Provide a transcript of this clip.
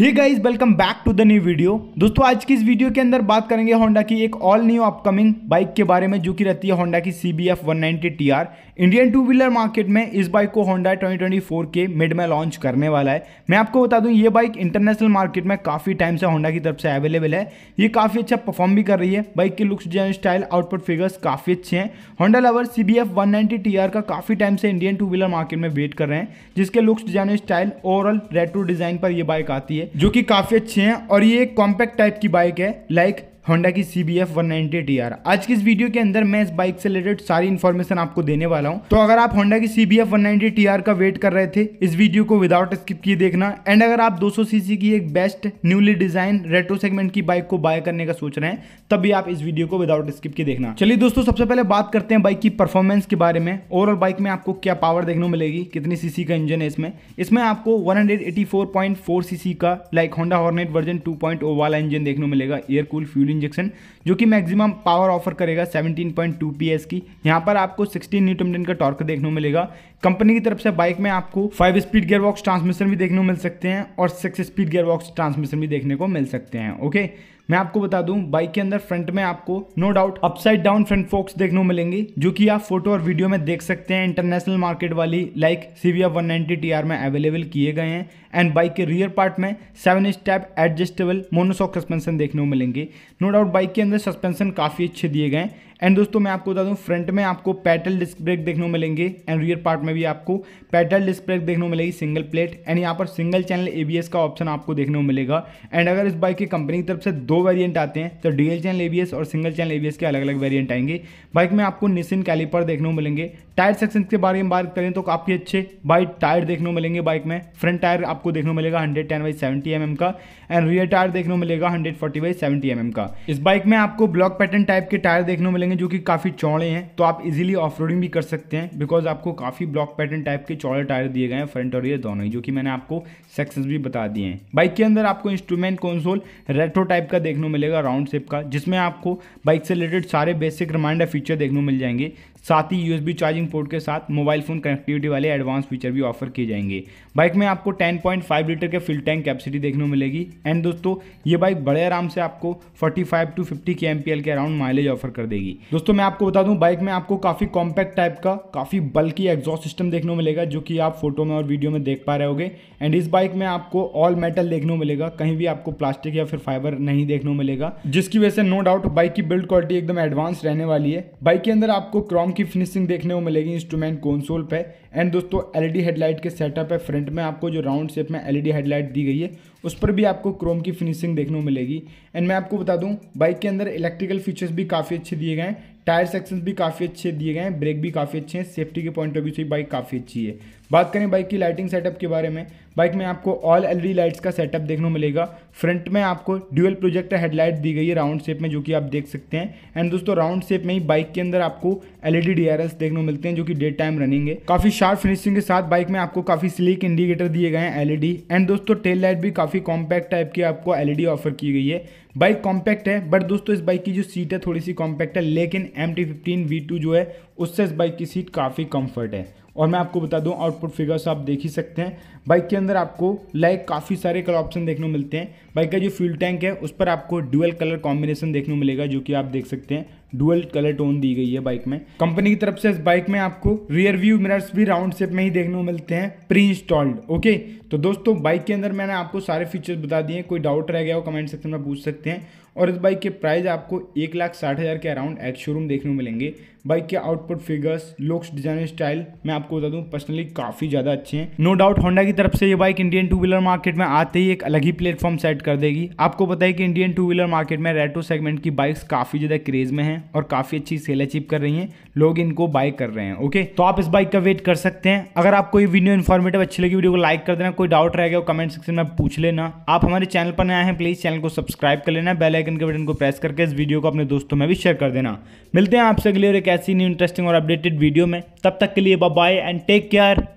he guys welcome back to the new video दोस्तों आज की इस वीडियो के अंदर बात करेंगे होंडा की एक ऑल न्यू अपकमिंग बाइक के बारे में जो कि रहती है होंडा की C B F one ninety T R Indian two wheeler market में इस बाइक को होंडा ट्वेंटी ट्वेंटी फोर के मिड में लॉन्च करने वाला है मैं आपको बता दूं ये बाइक इंटरनेशनल मार्केट में काफ़ी टाइम से होंडा की तरफ से अवेलेबल है ये काफ़ी अच्छा परफॉर्म भी कर रही है बाइक के looks design style output figures काफ़ी अच्छे हैं Honda lover C B F one ninety T R का काफ़ी टाइम से इंडियन टू व्हीलर मार्केट में वेट कर रहे हैं जिसके looks design style overall retro design पर यह बाइक आती है जो कि काफ़ी अच्छे हैं और ये कॉम्पैक्ट टाइप की बाइक है लाइक होंडा की C B F one ninety आज की इस वीडियो के अंदर मैं इस बाइक से रिलेटेड सारी इन्फॉर्मेशन आपको देने वाला हूँ तो अगर आप होंडा की C B F one ninety का वेट कर रहे थे इस वीडियो को विदाउट स्किप किए देखना एंड अगर आप 200 सीसी की एक best newly design retro segment की बाइक को बाय करने का सोच रहे हैं तब भी आप इस वीडियो को विदाउट स्किप किए देखना चलिए दोस्तों सबसे पहले बात करते हैं बाइक की परफॉर्मेंस के बारे में ओवरऑल बाइक में आपको क्या पावर देखने को मिलेगी कितनी सीसी का इंजन है इसमें इसमें आपको 184.4 सीसी का लाइक होंडा हॉर्नेट वर्जन ओ वाला इंजन देखने को मिलेगा एयर कूल फ्यूल इंजेक्शन जो कि मैक्सिमम पावर ऑफर करेगा 17.2 पॉइंट की यहाँ पर आपको 16 न्यूटन का टॉर्क देखने को मिलेगा कंपनी की तरफ से बाइक में आपको five speed gear box transmission भी देखने को मिल सकते हैं और six speed gear box transmission भी देखने को मिल सकते हैं ओके मैं आपको बता दूं बाइक के अंदर फ्रंट में आपको no doubt upside down front forks देखने को मिलेंगे जो कि आप फोटो और वीडियो में देख सकते हैं इंटरनेशनल मार्केट वाली लाइक सीविया वन नाइनटी में अवेलेबल किए गए हैं एंड बाइक के रियर पार्ट में seven step adjustable monoshock suspension देखने को मिलेंगे नो डाउट बाइक के अंदर सस्पेंशन काफ़ी अच्छे दिए गए हैं एंड दोस्तों मैं आपको बता दूं फ्रंट में आपको पैटल डिस्क ब्रेक देखने को मिलेंगे एंड रियर पार्ट में भी आपको पैटल डिस्क ब्रेक देखने को मिलेगी सिंगल प्लेट एंड यहाँ पर सिंगल चैनल एबीएस का ऑप्शन आपको देखने को मिलेगा एंड अगर इस बाइक की कंपनी की तरफ से दो वेरियंट आते हैं तो डीएल चैनल एबीएस और सिंगल चैनल एबीएस के अलग अलग वेरियंट आएंगे बाइक में आपको निशिन कैलिपर देखने को मिलेंगे टायर सेक्शन के बारे में बात करें तो काफ़ी अच्छे बाइक टायर देखने को मिलेंगे बाइक में फ्रंट टायर आपको देखने को मिलेगा hundred ten by seventy M का एंड रियर टायर देखने को मिलेगा hundred forty by seventy M का इस बाइक में आपको ब्लॉक पैटर्न टाइप के टायर देखने को मिलेंगे करेंगे जो कि काफ़ी चौड़े हैं तो आप इजीली ऑफ भी कर सकते हैं बिकॉज आपको काफ़ी ब्लॉक पैटर्न टाइप के चौड़े टायर दिए गए हैं फ्रंट और ये दोनों ही जो कि मैंने आपको सक्सेस भी बता दिए हैं बाइक के अंदर आपको इंस्ट्रूमेंट कंसोल रेट्रो टाइप का देखने मिलेगा राउंड शेप का जिसमें आपको बाइक से रिलेटेड सारे बेसिक रिमाइंडर फीचर देखने मिल जाएंगे साथ ही यूएसबी चार्जिंग पोर्ट के साथ मोबाइल फोन कनेक्टिविटी वाले एडवांस फीचर भी ऑफर किए जाएंगे बाइक में आपको 10.5 लीटर के फिल टैंक कैपेसिटी देखने को मिलेगी एंड दोस्तों ये बाइक बड़े आराम से आपको 45 टू फिफ्टी के एम के अराउंड माइलेज ऑफर कर देगी दोस्तों मैं आपको बता दूं बाइक में आपको काफ़ी कॉम्पैक्ट टाइप का काफ़ी बल्कि एग्जॉस्ट सिस्टम देखने को मिलेगा जो कि आप फोटो में और वीडियो में देख पा रहे होगे एंड इस बाइक में आपको ऑल मेटल देखने को मिलेगा कहीं भी आपको प्लास्टिक या फिर फाइबर नहीं देखने को मिलेगा जिसकी वजह से नो डाउट बाइक की बिल्ड क्वालिटी एकदम एडवांस रहने वाली है बाइक के अंदर आपको क्रॉम की फिनिशिंग देखने को मिलेगी इंस्ट्रूमेंट कौनसोल पे एंड दोस्तों एलईडी हेडलाइट e के सेटअप है फ्रंट में आपको जो राउंड शेप में एलईडी हेडलाइट e दी गई है उस पर भी आपको क्रोम की फिनिशिंग देखने को मिलेगी एंड मैं आपको बता दूं बाइक के अंदर इलेक्ट्रिकल फीचर्स भी काफ़ी अच्छे दिए गए हैं टायर सेक्शंस भी काफ़ी अच्छे दिए गए हैं ब्रेक भी काफ़ी अच्छे हैं सेफ्टी के पॉइंट ऑफ व्यू से बाइक काफ़ी अच्छी है बात करें बाइक की लाइटिंग सेटअप के बारे में बाइक में आपको ऑल एलईडी लाइट्स का सेटअप देखने को मिलेगा फ्रंट में आपको ड्यूअल प्रोजेक्टर हेडलाइट दी गई है राउंड शेप में जो कि आप देख सकते हैं एंड दोस्तों राउंड शेप में ही बाइक के अंदर आपको एलईडी डीआरएस e देखने को मिलते हैं जो कि डे टाइम रनिंग है काफी शार्प फिनिशिंग के साथ बाइक में आपको काफी स्लीक इंडिकेटर दिए गए हैं एलईडी एंड e दोस्तों टेल लाइट भी काफी कॉम्पैक्ट टाइप की आपको एलईडी ऑफर e की गई है बाइक कॉम्पैक्ट है बट दोस्तों इस बाइक की जो सीट है थोड़ी सी कॉम्पैक्ट है लेकिन M T fifteen V two जो है उससे इस बाइक की सीट काफ़ी कंफर्ट है और मैं आपको बता दूं आउटपुट फिगर्स आप देख ही सकते हैं बाइक के अंदर आपको लाइक काफ़ी सारे कलर ऑप्शन देखने को मिलते हैं बाइक का जो फ्यूल टैंक है उस पर आपको डुअल कलर कॉम्बिनेशन देखने को मिलेगा जो कि आप देख सकते हैं डुअल कलर टोन दी गई है बाइक में कंपनी की तरफ से इस बाइक में आपको रियर व्यू मिरर्स भी राउंड शेप में ही देखने को मिलते हैं प्री इंस्टॉल्ड ओके तो दोस्तों बाइक के अंदर मैंने आपको सारे फीचर्स बता दिए कोई डाउट रह गया हो कमेंट सेक्शन में पूछ सकते हैं और इस बाइक के प्राइस आपको एक लाख साठ हज़ार के अराउंड एक्स शोरूम देखने को मिलेंगे बाइक के output figures looks design style मैं आपको बता दूं पर्सनली काफ़ी ज़्यादा अच्छे हैं नो डाउट होंडा की तरफ से ये bike Indian two wheeler market में आते ही एक अलग ही प्लेटफॉर्म सेट कर देगी आपको बताइए कि इंडियन टू व्हीलर मार्केट में रेटो सेगमेंट की बाइक्स काफ़ी ज़्यादा क्रेज में हैं और काफ़ी अच्छी सेल अचीव कर रही हैं लोग इनको बाय कर रहे हैं ओके तो आप इस बाइक का वेट कर सकते हैं अगर आपको ये वीडियो इन्फॉर्मेटिव अच्छी लगी वीडियो को लाइक कर देना कोई डाउट रहेगा कमेंट सेक्शन में पूछ लेना आप हमारे चैनल पर नए हैं प्लीज़ चैनल को सब्सक्राइब कर लेना बेल आइकन के बटन को प्रेस करके इस वीडियो को अपने दोस्तों में भी शेयर कर देना मिलते हैं आपसे अगले और एक ऐसी न्यू इंटरेस्टिंग और अपडेटेड वीडियो में तब तक के लिए बाय एंड टेक केयर